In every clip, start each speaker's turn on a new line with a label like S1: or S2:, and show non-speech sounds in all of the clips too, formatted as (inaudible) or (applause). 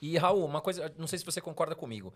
S1: E Raul, uma coisa, não sei se você concorda comigo.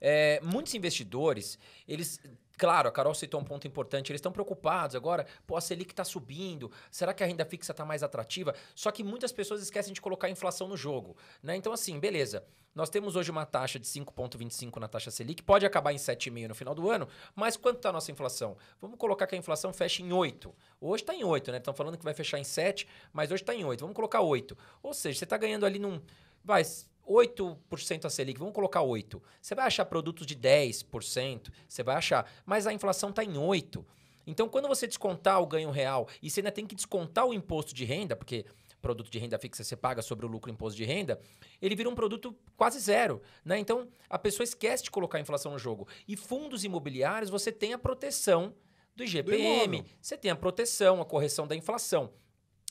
S1: É, muitos investidores, eles. Claro, a Carol citou um ponto importante. Eles estão preocupados agora. Pô, a Selic está subindo. Será que a renda fixa está mais atrativa? Só que muitas pessoas esquecem de colocar a inflação no jogo. Né? Então, assim, beleza. Nós temos hoje uma taxa de 5,25 na taxa Selic. Pode acabar em 7,5 no final do ano. Mas quanto está a nossa inflação? Vamos colocar que a inflação fecha em 8. Hoje está em 8, né? Estão falando que vai fechar em 7, mas hoje está em 8. Vamos colocar 8. Ou seja, você está ganhando ali num. Vai, 8% a Selic, vamos colocar 8%. Você vai achar produtos de 10%, você vai achar, mas a inflação está em 8%. Então, quando você descontar o ganho real e você ainda tem que descontar o imposto de renda, porque produto de renda fixa você paga sobre o lucro imposto de renda, ele vira um produto quase zero. Né? Então, a pessoa esquece de colocar a inflação no jogo. E fundos imobiliários, você tem a proteção do IGPM, do você tem a proteção, a correção da inflação.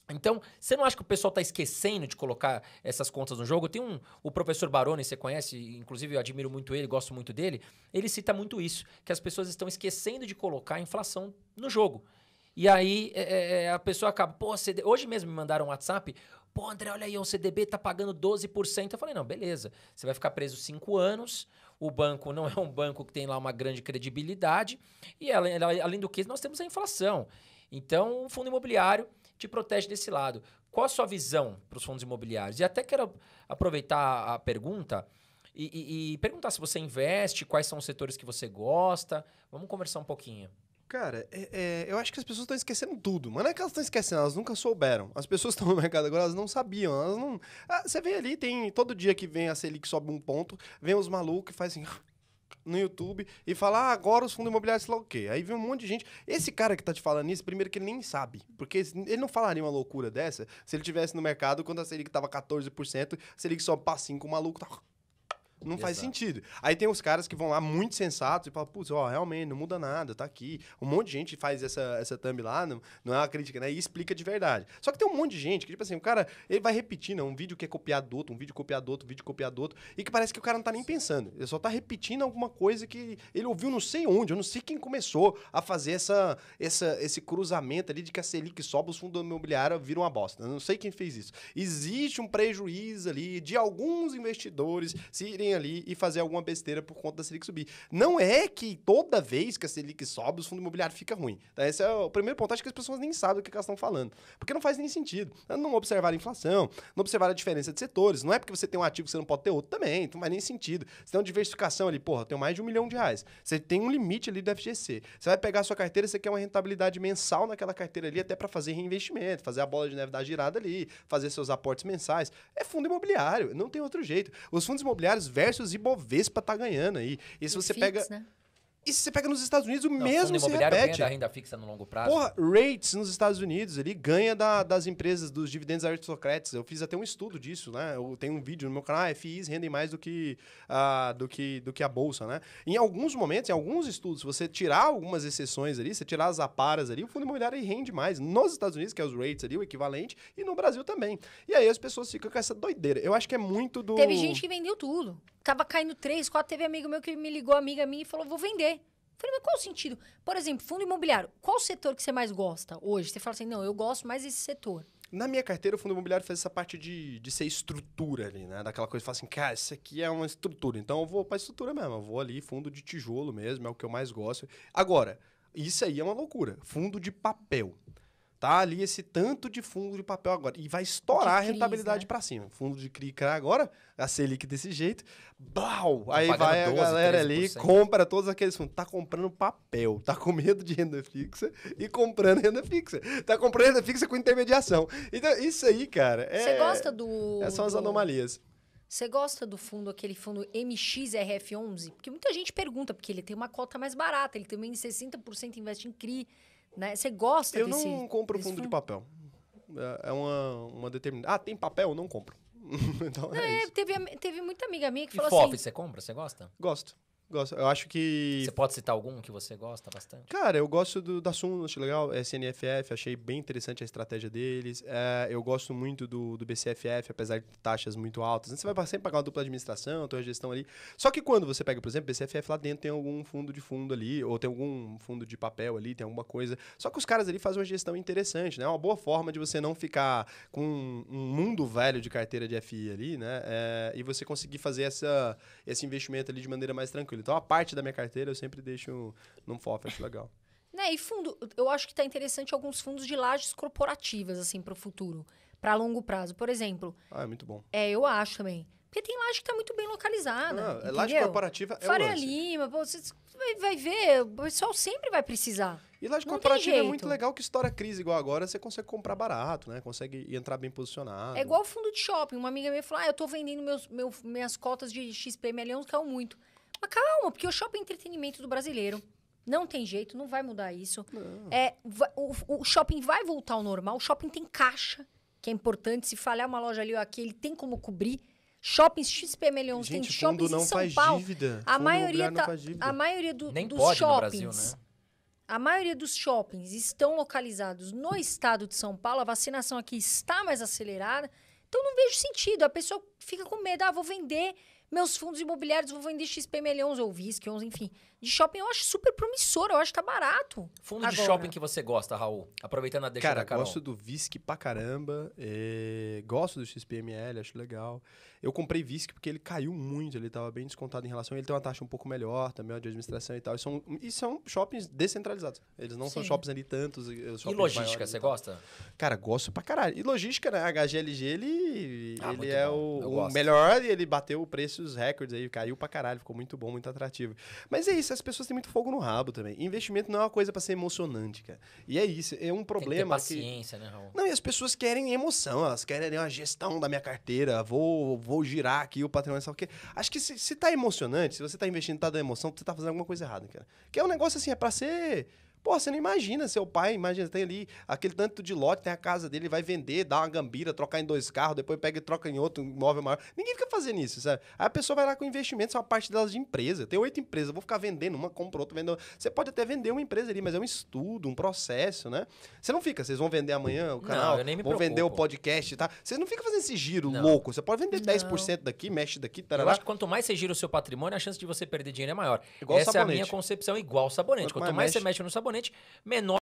S1: Então, você não acha que o pessoal está esquecendo de colocar essas contas no jogo? Tem um, o professor Baroni, você conhece, inclusive eu admiro muito ele, gosto muito dele, ele cita muito isso, que as pessoas estão esquecendo de colocar a inflação no jogo. E aí é, é, é a pessoa acaba, pô, CD... hoje mesmo me mandaram um WhatsApp, pô, André, olha aí, o CDB está pagando 12%. Eu falei, não, beleza, você vai ficar preso 5 anos, o banco não (laughs) é um banco que tem lá uma grande credibilidade, e além, além do que, nós temos a inflação. Então, o fundo imobiliário te protege desse lado. Qual a sua visão para os fundos imobiliários? E até quero aproveitar a pergunta e, e, e perguntar se você investe, quais são os setores que você gosta. Vamos conversar um pouquinho.
S2: Cara, é, é, eu acho que as pessoas estão esquecendo tudo. Mas não é que elas estão esquecendo, elas nunca souberam. As pessoas estão no mercado agora, elas não sabiam. Elas não... Ah, você vê ali, tem todo dia que vem a Selic sobe um ponto, vem os malucos e faz assim, no YouTube e falar, ah, agora os fundos imobiliários sei lá o quê. Aí vem um monte de gente. Esse cara que tá te falando isso, primeiro que ele nem sabe. Porque ele não falaria uma loucura dessa se ele tivesse no mercado quando a Selic tava 14%, a Selic sobe pra 5%, o maluco tá não Exato. faz sentido. Aí tem os caras que vão lá muito sensatos e falam, putz, ó, realmente, não muda nada, tá aqui. Um monte de gente faz essa, essa thumb lá, não, não é uma crítica, né? E explica de verdade. Só que tem um monte de gente que, tipo assim, o cara, ele vai repetindo, é um vídeo que é copiado outro, um vídeo copiado outro, um vídeo copiado outro, e que parece que o cara não tá nem pensando. Ele só tá repetindo alguma coisa que ele ouviu não sei onde, eu não sei quem começou a fazer essa, essa, esse cruzamento ali de que a Selic sobe, os fundos imobiliários viram uma bosta. Eu não sei quem fez isso. Existe um prejuízo ali de alguns investidores se irem alguém ali e fazer alguma besteira por conta da Selic subir. Não é que toda vez que a Selic sobe, os fundos imobiliários fica ruim. Esse é o primeiro ponto. Acho que as pessoas nem sabem o que elas estão falando. Porque não faz nem sentido. Não observar a inflação, não observar a diferença de setores. Não é porque você tem um ativo que você não pode ter outro também. Então não faz nem sentido. Você tem uma diversificação ali, porra, eu tenho mais de um milhão de reais. Você tem um limite ali do FGC. Você vai pegar a sua carteira, você quer uma rentabilidade mensal naquela carteira ali, até para fazer reinvestimento, fazer a bola de neve da girada ali, fazer seus aportes mensais. É fundo imobiliário, não tem outro jeito. Os fundos imobiliários versus Ibovespa tá ganhando aí. E se você Fix, pega. Né? E se você pega nos Estados Unidos, o não, mesmo se repete. Ganha da renda
S1: fixa no longo prazo. Porra,
S2: rates nos Estados Unidos, ele ganha da, das empresas, dos dividendos aristocratas. Eu fiz até um estudo disso, né? Eu tenho um vídeo no meu canal, ah, FIs rendem mais do que, ah, do, que, do que a bolsa, né? Em alguns momentos, em alguns estudos, se você tirar algumas exceções ali, se tirar as aparas ali, o fundo imobiliário rende mais. Nos Estados Unidos, que é os rates ali, o equivalente, e no Brasil também. E aí as pessoas ficam com essa doideira. Eu acho que é muito do... Teve gente que
S3: vendeu tudo tava caindo três, quatro. Teve amigo meu que me ligou, amiga minha, e falou: vou vender. falei, mas qual o sentido? Por exemplo, fundo imobiliário. Qual o setor que você mais gosta hoje? Você fala assim, não, eu gosto mais desse
S2: setor. Na minha carteira, o fundo imobiliário faz essa parte de, de ser estrutura ali, né? Daquela coisa que fala assim, cara, isso aqui é uma estrutura. Então eu vou a estrutura mesmo. Eu vou ali, fundo de tijolo mesmo, é o que eu mais gosto. Agora, isso aí é uma loucura. Fundo de papel tá ali esse tanto de fundo de papel agora. E vai estourar a rentabilidade né? para cima. Fundo de CRI agora, a Selic desse jeito, blau! Aí vai a galera 13%. ali, compra todos aqueles fundos. Tá comprando papel, tá com medo de renda fixa e comprando renda fixa. Tá comprando renda fixa com intermediação. Então, isso aí, cara. Você é, gosta do. Essas é são as anomalias.
S3: Você gosta do fundo, aquele fundo MXRF11? Porque muita gente pergunta, porque ele tem uma cota mais barata, ele também 60% investe em CRI. Né? Você gosta eu desse... Eu não compro fundo, fundo de
S2: papel. É, é uma, uma determinada... Ah, tem papel? Eu não compro. (laughs) então não, é,
S3: é Teve, teve muita amiga minha que e falou FOF, assim... você
S2: compra? Você gosta? Gosto. Gosto. Eu acho que. Você pode citar algum que
S1: você gosta bastante?
S2: Cara, eu gosto do, da Sun, achei legal. É SNFF, achei bem interessante a estratégia deles. É, eu gosto muito do, do BCFF, apesar de taxas muito altas. Você vai sempre pagar uma dupla administração, uma gestão ali. Só que quando você pega, por exemplo, BCFF lá dentro tem algum fundo de fundo ali, ou tem algum fundo de papel ali, tem alguma coisa. Só que os caras ali fazem uma gestão interessante, né? É uma boa forma de você não ficar com um, um mundo velho de carteira de FI ali, né? É, e você conseguir fazer essa, esse investimento ali de maneira mais tranquila. Então, a parte da minha carteira eu sempre deixo num FOF, acho legal. (laughs)
S3: Né, e fundo, eu acho que está interessante alguns fundos de lajes corporativas, assim, para o futuro, para longo prazo. Por exemplo. Ah, é muito bom. É, eu acho também. Porque tem laje que está muito bem localizada. Não, ah, é, laje corporativa é Faria lance. Lima, pô, você vai, ver, o pessoal sempre vai precisar. E laje corporativa é muito
S2: legal que estoura crise igual agora, você consegue comprar barato, né? Consegue entrar bem posicionado. É igual
S3: fundo de shopping. Uma amiga minha falou, ah, eu estou vendendo meus, meu, minhas cotas de XP milhões, caiu muito. Mas calma, porque o shopping é entretenimento do brasileiro. Não tem jeito, não vai mudar isso. Não. É, o, o shopping vai voltar ao normal. O shopping tem caixa, que é importante. Se falhar uma loja ali ou aqui, ele tem como cobrir. Shoppings XP milhões, tem shoppings não em São faz Paulo. Dívida. A maioria tá, a maioria do, Nem dos pode shoppings. No Brasil, né? A maioria dos shoppings estão localizados no estado de São Paulo, a vacinação aqui está mais acelerada. Então não vejo sentido. A pessoa fica com medo, ah, vou vender meus fundos imobiliários, vou vender XP milhões ou VISC, 11, enfim. De shopping eu acho super promissor, eu acho que tá barato.
S1: Fundo agora. de shopping que você gosta, Raul? Aproveitando a deixa Cara, da Carol. gosto
S2: do VISC pra caramba. É, gosto do XPML, acho legal. Eu comprei VISC porque ele caiu muito, ele tava bem descontado em relação... Ele tem uma taxa um pouco melhor também, ó, de administração e tal. E são, e são shoppings descentralizados. Eles não Sim. são shoppings ali tantos. e logística, você gosta? Cara, gosto pra caralho. E logística, né? A HGLG, ele ah, ele é o, o melhor e ele bateu o preço dos recordes aí, caiu pra caralho, ficou muito bom, muito atrativo. Mas é isso, as pessoas têm muito fogo no rabo também. Investimento não é uma coisa para ser emocionante, cara. E é isso, é um problema. Tem que
S1: paciência, que... né, Raul? Não, e as
S2: pessoas querem emoção, elas querem uma gestão da minha carteira, vou, vou girar aqui o patrimônio, sabe o quê? Acho que se, se tá emocionante, se você tá investindo, tá dando emoção, você tá fazendo alguma coisa errada, cara. Que é um negócio assim, é pra ser Pô, você não imagina, seu pai, imagina, tem ali aquele tanto de lote, tem a casa dele, vai vender, dá uma gambira, trocar em dois carros, depois pega e troca em outro imóvel maior. Ninguém fica fazendo isso, sabe? Aí a pessoa vai lá com investimentos, é uma parte delas de empresa. Tem oito empresas, vou ficar vendendo uma, compro outra, vendo Você pode até vender uma empresa ali, mas é um estudo, um processo, né? Você não fica, vocês vão vender amanhã o canal, eu nem me vão vender o podcast, tá? Você não fica fazendo esse giro não. louco. Você pode vender não. 10% daqui, mexe daqui, tá Eu acho que
S1: quanto mais você gira o seu patrimônio, a chance de você perder dinheiro é maior. Igual Essa sabonete. é a minha concepção, igual sabonete. Quanto, quanto mais, mais mexe... você mexe no sabonete, sabonete menor